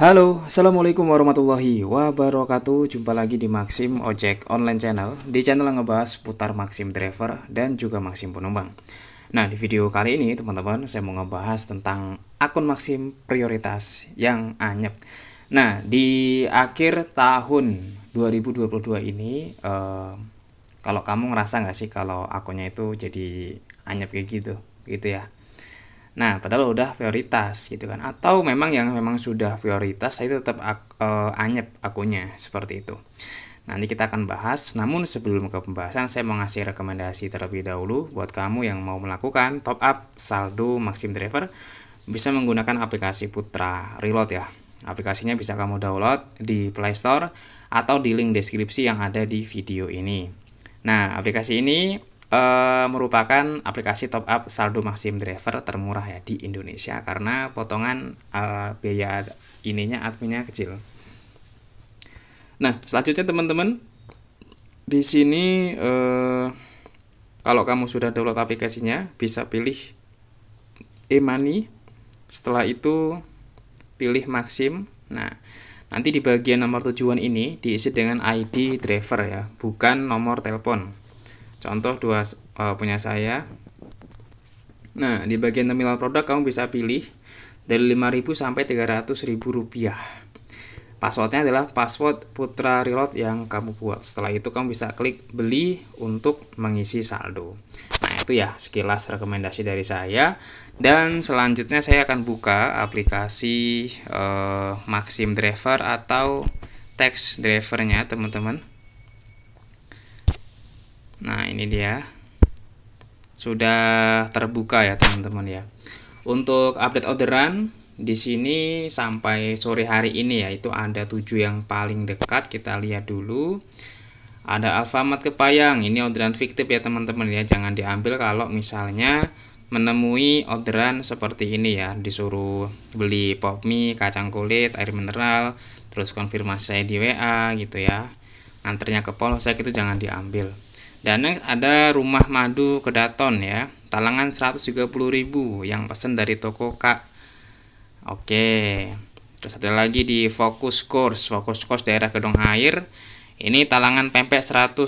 Halo, Assalamualaikum warahmatullahi wabarakatuh Jumpa lagi di Maxim Ojek Online Channel Di channel yang ngebahas putar Maxim Driver dan juga Maxim Penumpang Nah, di video kali ini teman-teman saya mau ngebahas tentang akun Maxim prioritas yang anyep Nah, di akhir tahun 2022 ini eh, Kalau kamu ngerasa nggak sih kalau akunnya itu jadi anyep kayak gitu gitu ya Nah, padahal udah prioritas gitu kan. Atau memang yang memang sudah prioritas saya tetap ak, e, anyep akunya seperti itu. Nanti kita akan bahas, namun sebelum ke pembahasan saya mau ngasih rekomendasi terlebih dahulu buat kamu yang mau melakukan top up saldo Maxim Driver bisa menggunakan aplikasi Putra Reload ya. Aplikasinya bisa kamu download di Play Store atau di link deskripsi yang ada di video ini. Nah, aplikasi ini e, merupakan aplikasi top up saldo maksimum driver termurah ya di Indonesia karena potongan e, biaya ininya adminnya kecil. Nah, selanjutnya teman-teman di sini e, kalau kamu sudah download aplikasinya bisa pilih e-money. Setelah itu pilih maksim. Nah, nanti di bagian nomor tujuan ini diisi dengan ID driver ya, bukan nomor telepon contoh dua uh, punya saya nah di bagian terminal produk kamu bisa pilih dari 5000 sampai 300.000 rupiah passwordnya adalah password putra reload yang kamu buat setelah itu kamu bisa klik beli untuk mengisi saldo nah itu ya sekilas rekomendasi dari saya dan selanjutnya saya akan buka aplikasi uh, Maxim Driver atau text drivernya teman-teman Nah, ini dia. Sudah terbuka ya, teman-teman ya. Untuk update orderan di sini sampai sore hari ini ya, itu ada tujuh yang paling dekat kita lihat dulu. Ada Alfamart Kepayang, ini orderan fiktif ya, teman-teman ya. Jangan diambil kalau misalnya menemui orderan seperti ini ya, disuruh beli pop mie, kacang kulit, air mineral, terus konfirmasi di WA gitu ya. antrenya ke polsek itu jangan diambil. Dan ada rumah madu kedaton ya, talangan 130.000 yang pesan dari toko Kak. Oke. Terus ada lagi di Fokus Course, Fokus Course daerah Gedong Air. Ini talangan pempek 110.000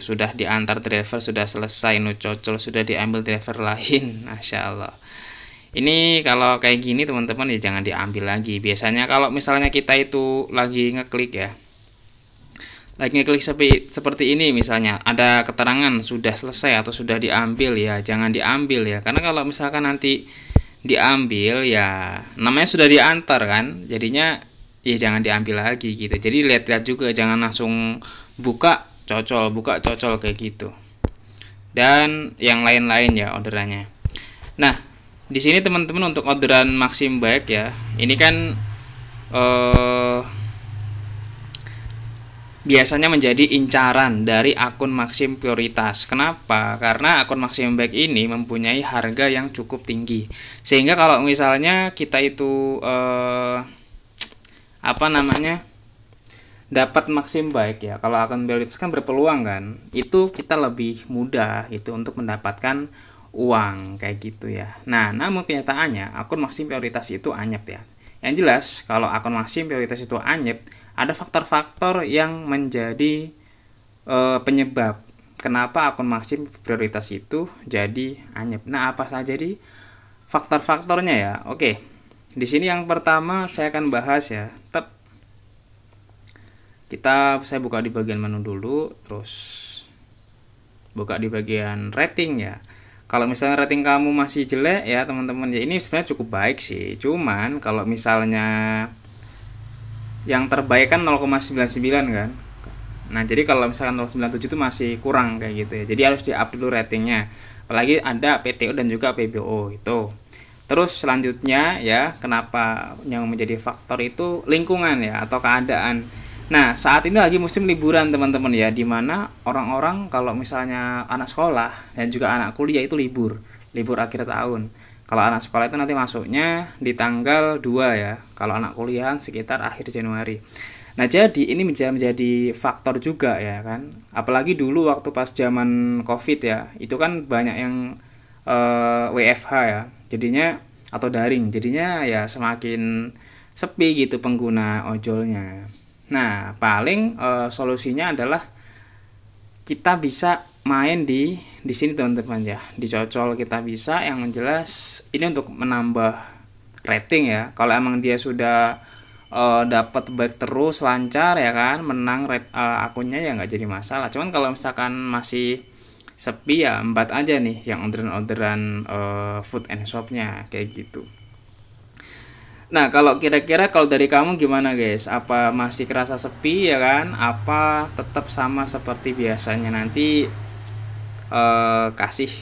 sudah diantar driver sudah selesai nu cocol sudah diambil driver lain. Masya Allah. Ini kalau kayak gini teman-teman ya jangan diambil lagi. Biasanya kalau misalnya kita itu lagi ngeklik ya, like ngeklik sepi, seperti ini misalnya ada keterangan sudah selesai atau sudah diambil ya jangan diambil ya karena kalau misalkan nanti diambil ya namanya sudah diantar kan jadinya ya jangan diambil lagi gitu jadi lihat-lihat juga jangan langsung buka cocol buka cocol kayak gitu dan yang lain-lain ya orderannya nah di sini teman-teman untuk orderan maksimum baik ya ini kan eh, biasanya menjadi incaran dari akun maksim prioritas. Kenapa? Karena akun maksim back ini mempunyai harga yang cukup tinggi. Sehingga kalau misalnya kita itu eh, apa namanya? dapat maksim baik ya. Kalau akun prioritas kan berpeluang kan. Itu kita lebih mudah itu untuk mendapatkan uang kayak gitu ya. Nah, namun kenyataannya akun maksim prioritas itu anyap ya. Yang jelas, kalau akun maksimum prioritas itu anyep, ada faktor-faktor yang menjadi e, penyebab kenapa akun maksimum prioritas itu jadi anyep. Nah, apa saja di faktor-faktornya ya? Oke. Di sini yang pertama saya akan bahas ya. Tep. Kita saya buka di bagian menu dulu, terus buka di bagian rating ya kalau misalnya rating kamu masih jelek ya teman-teman ya ini sebenarnya cukup baik sih cuman kalau misalnya yang terbaik kan 0,99 kan nah jadi kalau misalkan 0,97 itu masih kurang kayak gitu ya jadi harus di up dulu ratingnya apalagi ada PTO dan juga PBO itu terus selanjutnya ya kenapa yang menjadi faktor itu lingkungan ya atau keadaan Nah, saat ini lagi musim liburan teman-teman ya, dimana orang-orang kalau misalnya anak sekolah dan juga anak kuliah itu libur, libur akhir tahun. Kalau anak sekolah itu nanti masuknya di tanggal 2 ya, kalau anak kuliah sekitar akhir Januari. Nah, jadi ini menjadi faktor juga ya kan. Apalagi dulu waktu pas zaman Covid ya, itu kan banyak yang eh, WFH ya. Jadinya atau daring, jadinya ya semakin sepi gitu pengguna ojolnya. Nah, paling e, solusinya adalah kita bisa main di di sini teman-teman ya. Dicocol kita bisa yang jelas ini untuk menambah rating ya. Kalau emang dia sudah e, eh, dapat baik terus lancar ya kan, menang rate e, akunnya ya nggak jadi masalah. Cuman kalau misalkan masih sepi ya empat aja nih yang orderan-orderan e, food and shopnya kayak gitu. Nah, kalau kira-kira kalau dari kamu gimana, guys? Apa masih kerasa sepi ya kan? Apa tetap sama seperti biasanya? Nanti eh, kasih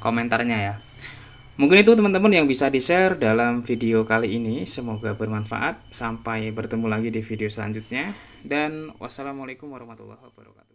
komentarnya ya. Mungkin itu teman-teman yang bisa di-share dalam video kali ini. Semoga bermanfaat. Sampai bertemu lagi di video selanjutnya dan wassalamualaikum warahmatullahi wabarakatuh.